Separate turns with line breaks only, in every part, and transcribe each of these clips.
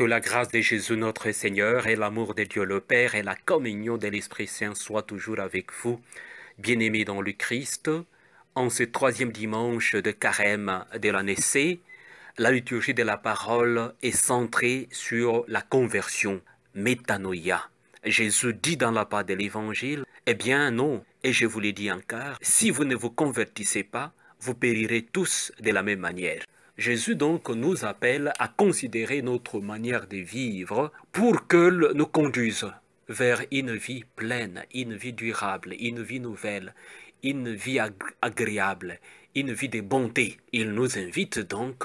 Que la grâce de Jésus notre Seigneur et l'amour de Dieu le Père et la communion de l'Esprit Saint soient toujours avec vous. Bien-aimés dans le Christ, en ce troisième dimanche de carême de l'année C, la liturgie de la parole est centrée sur la conversion, métanoïa. Jésus dit dans la part de l'Évangile, Eh bien non, et je vous l'ai dit encore, si vous ne vous convertissez pas, vous périrez tous de la même manière. Jésus donc nous appelle à considérer notre manière de vivre pour qu'elle nous conduise vers une vie pleine, une vie durable, une vie nouvelle, une vie agréable, une vie de bonté. Il nous invite donc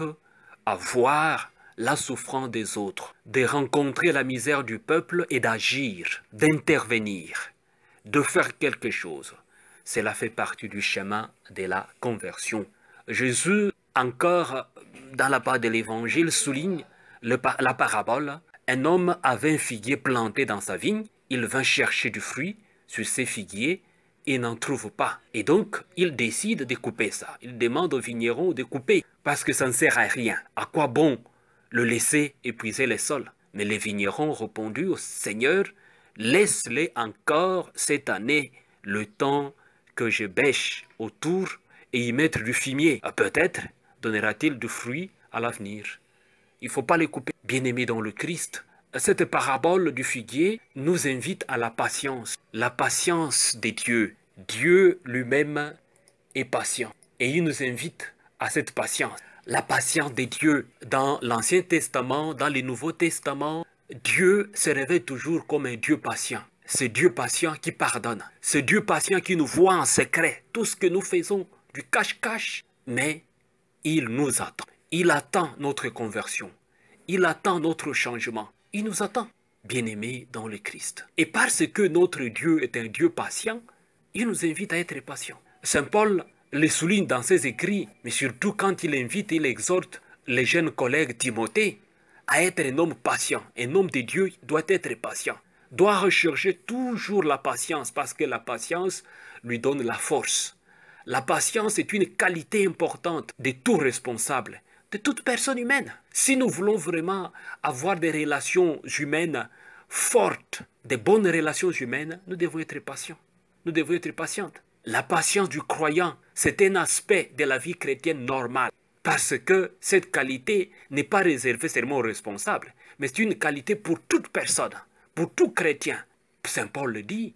à voir la souffrance des autres, de rencontrer la misère du peuple et d'agir, d'intervenir, de faire quelque chose. Cela fait partie du chemin de la conversion. Jésus encore dans la part de l'Évangile, souligne la parabole. Un homme avait un figuier planté dans sa vigne, il vint chercher du fruit sur ses figuiers et n'en trouve pas. Et donc, il décide de couper ça. Il demande au vigneron de couper, parce que ça ne sert à rien. À quoi bon le laisser épuiser les sols Mais les vigneron répondit au Seigneur, laisse-les encore cette année le temps que je bêche autour et y mettre du fumier. Ah, peut-être donnera-t-il de fruits à l'avenir Il ne faut pas les couper. Bien-aimés dans le Christ, cette parabole du figuier nous invite à la patience, la patience des dieux. Dieu lui-même est patient et il nous invite à cette patience. La patience des dieux dans l'Ancien Testament, dans les Nouveaux Testament, Dieu se révèle toujours comme un Dieu patient. C'est Dieu patient qui pardonne. C'est Dieu patient qui nous voit en secret. Tout ce que nous faisons, du cache-cache. Mais il nous attend. Il attend notre conversion. Il attend notre changement. Il nous attend, bien-aimés dans le Christ. Et parce que notre Dieu est un Dieu patient, il nous invite à être patients. Saint Paul le souligne dans ses écrits, mais surtout quand il invite, et exhorte les jeunes collègues Timothée à être un homme patient. Un homme de Dieu doit être patient, doit rechercher toujours la patience parce que la patience lui donne la force la patience est une qualité importante de tout responsable, de toute personne humaine. Si nous voulons vraiment avoir des relations humaines fortes, des bonnes relations humaines, nous devons être patients. Nous devons être patientes. La patience du croyant, c'est un aspect de la vie chrétienne normale, parce que cette qualité n'est pas réservée seulement aux responsables, mais c'est une qualité pour toute personne, pour tout chrétien. Saint Paul le dit,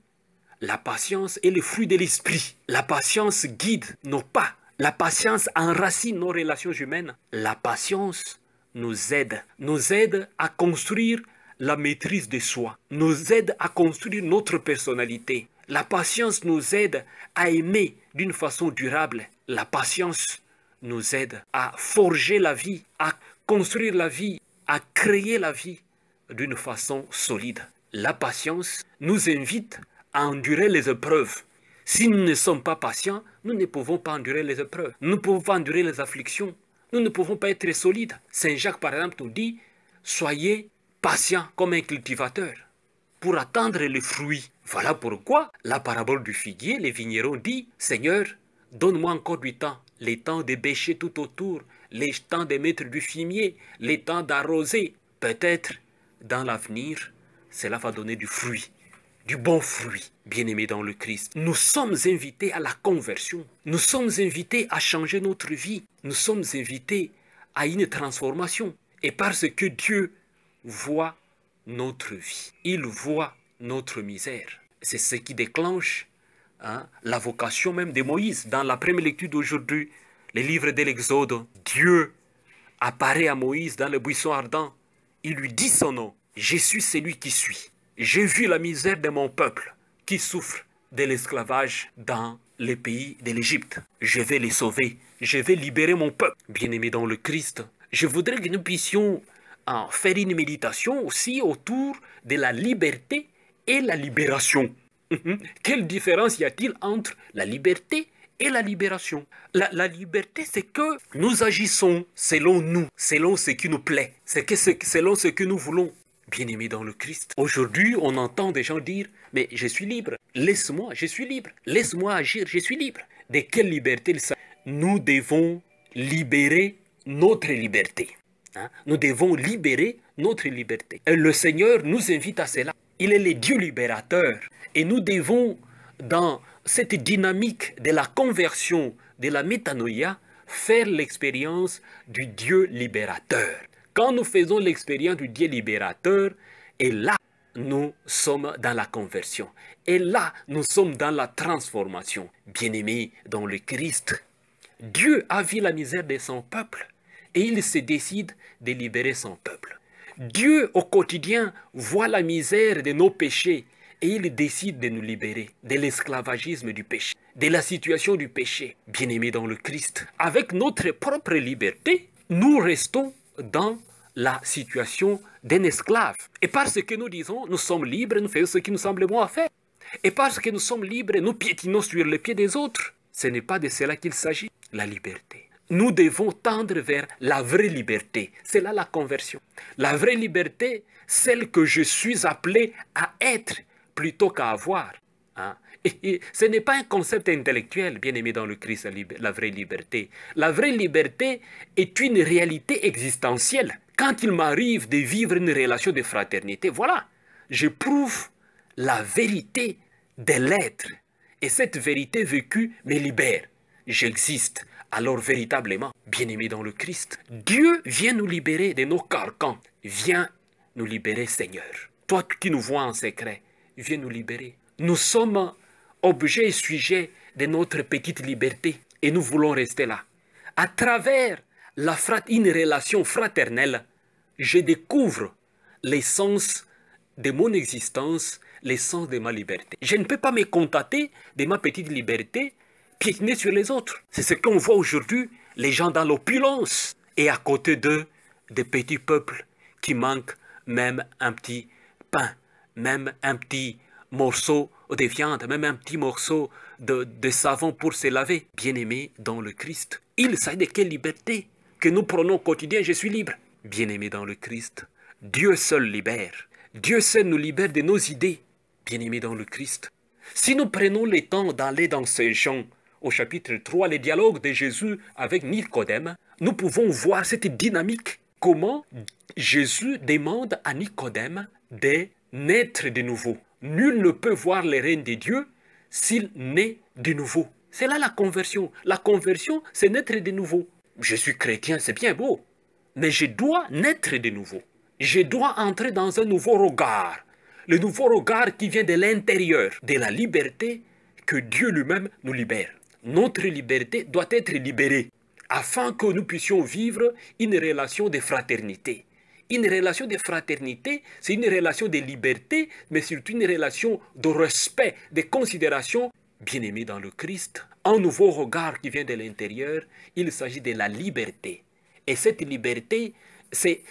la patience est le fruit de l'esprit. La patience guide nos pas. La patience enracine nos relations humaines. La patience nous aide, nous aide à construire la maîtrise de soi, nous aide à construire notre personnalité. La patience nous aide à aimer d'une façon durable. La patience nous aide à forger la vie, à construire la vie, à créer la vie d'une façon solide. La patience nous invite à endurer les épreuves. Si nous ne sommes pas patients, nous ne pouvons pas endurer les épreuves. Nous ne pouvons pas endurer les afflictions. Nous ne pouvons pas être solides. Saint Jacques, par exemple, nous dit, soyez patients comme un cultivateur pour attendre les fruits. Voilà pourquoi la parabole du figuier, les vignerons dit, Seigneur, donne-moi encore du temps, les temps de bêcher tout autour, les temps de mettre du fumier, les temps d'arroser. Peut-être, dans l'avenir, cela va donner du fruit du bon fruit, bien aimé dans le Christ. Nous sommes invités à la conversion. Nous sommes invités à changer notre vie. Nous sommes invités à une transformation. Et parce que Dieu voit notre vie, il voit notre misère. C'est ce qui déclenche hein, la vocation même de Moïse. Dans la première lecture d'aujourd'hui, les livres de l'Exode, Dieu apparaît à Moïse dans le buisson ardent. Il lui dit son nom. Je suis celui qui suis. J'ai vu la misère de mon peuple qui souffre de l'esclavage dans les pays de l'Égypte. Je vais les sauver. Je vais libérer mon peuple. Bien-aimé dans le Christ, je voudrais que nous puissions faire une méditation aussi autour de la liberté et la libération. Mhm. Quelle différence y a-t-il entre la liberté et la libération La, liberté, c'est que nous agissons selon nous, selon ce qui nous plaît, c'est selon ce que nous voulons bien aimé dans le Christ. Aujourd'hui, on entend des gens dire, mais je suis libre, laisse-moi, je suis libre, laisse-moi agir, je suis libre. De quelle liberté il s'agit Nous devons libérer notre liberté. Hein. Nous devons libérer notre liberté. Et le Seigneur nous invite à cela. Il est le Dieu libérateur. Et nous devons, dans cette dynamique de la conversion, de la métanoïa, faire l'expérience du Dieu libérateur. Quand nous faisons l'expérience du Dieu libérateur, et là, nous sommes dans la conversion. Et là, nous sommes dans la transformation. bien aimé dans le Christ, Dieu a vu la misère de son peuple et il se décide de libérer son peuple. Dieu, au quotidien, voit la misère de nos péchés et il décide de nous libérer de l'esclavagisme du péché, de la situation du péché. bien aimé dans le Christ, avec notre propre liberté, nous restons dans la situation d'un esclave. Et parce que nous disons, nous sommes libres, nous faisons ce qui nous semble bon à faire. Et parce que nous sommes libres, nous piétinons sur les pieds des autres. Ce n'est pas de cela qu'il s'agit, la liberté. Nous devons tendre vers la vraie liberté. C'est là la conversion. La vraie liberté, celle que je suis appelé à être plutôt qu'à avoir. Hein ce n'est pas un concept intellectuel, bien aimé dans le Christ, la vraie liberté. La vraie liberté est une réalité existentielle. Quand il m'arrive de vivre une relation de fraternité, voilà, j'éprouve la vérité de l'être. Et cette vérité vécue me libère. J'existe. Alors véritablement, bien-aimé dans le Christ, Dieu vient nous libérer de nos carcans. Viens nous libérer, Seigneur. Toi qui nous vois en secret, viens nous libérer. Nous sommes objet et sujet de notre petite liberté. Et nous voulons rester là. À travers la une relation fraternelle, je découvre l'essence de mon existence, l'essence de ma liberté. Je ne peux pas me contenter de ma petite liberté qui née sur les autres. C'est ce qu'on voit aujourd'hui, les gens dans l'opulence et à côté d'eux, des petits peuples qui manquent même un petit pain, même un petit morceau des viandes, même un petit morceau de, savon pour se laver. Bien-aimé dans le Christ, il sait de quelle liberté que nous prenons au quotidien, je suis libre. Bien-aimé dans le Christ, Dieu seul libère. Dieu seul nous libère de nos idées. Bien-aimé dans le Christ. Si nous prenons le temps d'aller dans ces gens, au chapitre 3, les dialogues de Jésus avec Nicodème, nous pouvons voir cette dynamique. Comment Jésus demande à Nicodème de naître de nouveau nul ne peut voir les règnes de Dieu s'il naît de nouveau. C'est là la conversion. La conversion, c'est naître de nouveau. Je suis chrétien, c'est bien beau, mais je dois naître de nouveau. Je dois entrer dans un nouveau regard. Le nouveau regard qui vient de l'intérieur, de la liberté que Dieu lui-même nous libère. Notre liberté doit être libérée afin que nous puissions vivre une relation de fraternité une relation de fraternité, c'est une relation de liberté, mais surtout une relation de respect, de considération. Bien-aimé dans le Christ, un nouveau regard qui vient de l'intérieur, il s'agit de la liberté. Et cette liberté, c'est,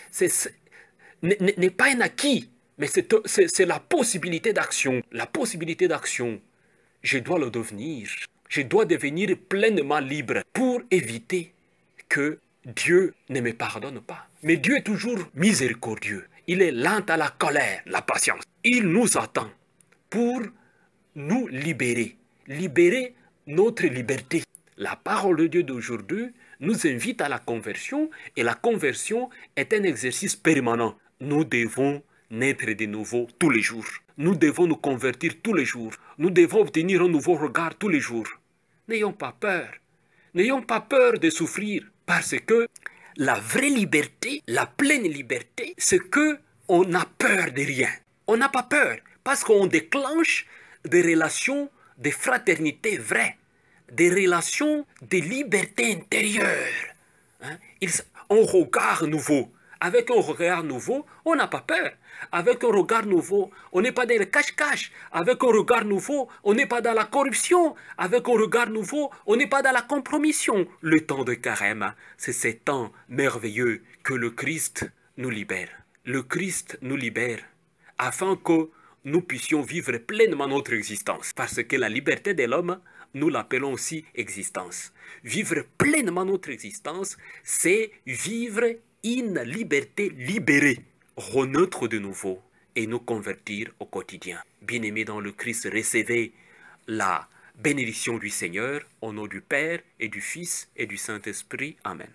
n'est pas un acquis, mais c'est la possibilité d'action. La possibilité d'action, je dois le devenir. Je dois devenir pleinement libre pour éviter que Dieu ne me pardonne pas. Mais Dieu est toujours miséricordieux. Il est lent à la colère, la patience. Il nous attend pour nous libérer, libérer notre liberté. La parole de Dieu d'aujourd'hui nous invite à la conversion et la conversion est un exercice permanent. Nous devons naître de nouveau tous les jours. Nous devons nous convertir tous les jours. Nous devons obtenir un nouveau regard tous les jours. N'ayons pas peur. N'ayons pas peur de souffrir parce que la vraie liberté, la pleine liberté, c'est que on n'a peur de rien. On n'a pas peur parce qu'on déclenche des relations de fraternité vraies, des relations de liberté intérieure. Hein. Ils, on regarde nouveau avec un regard nouveau, on n'a pas peur. Avec un regard nouveau, on n'est pas dans le cache-cache. Avec un regard nouveau, on n'est pas dans la corruption. Avec un regard nouveau, on n'est pas dans la compromission. Le temps de carême, c'est ces temps merveilleux que le Christ nous libère. Le Christ nous libère afin que nous puissions vivre pleinement notre existence. Parce que la liberté de l'homme, nous l'appelons aussi existence. Vivre pleinement notre existence, c'est vivre une liberté libérée, renaître de nouveau et nous convertir au quotidien. Bien-aimés dans le Christ, recevez la bénédiction du Seigneur au nom du Père et du Fils et du Saint-Esprit. Amen.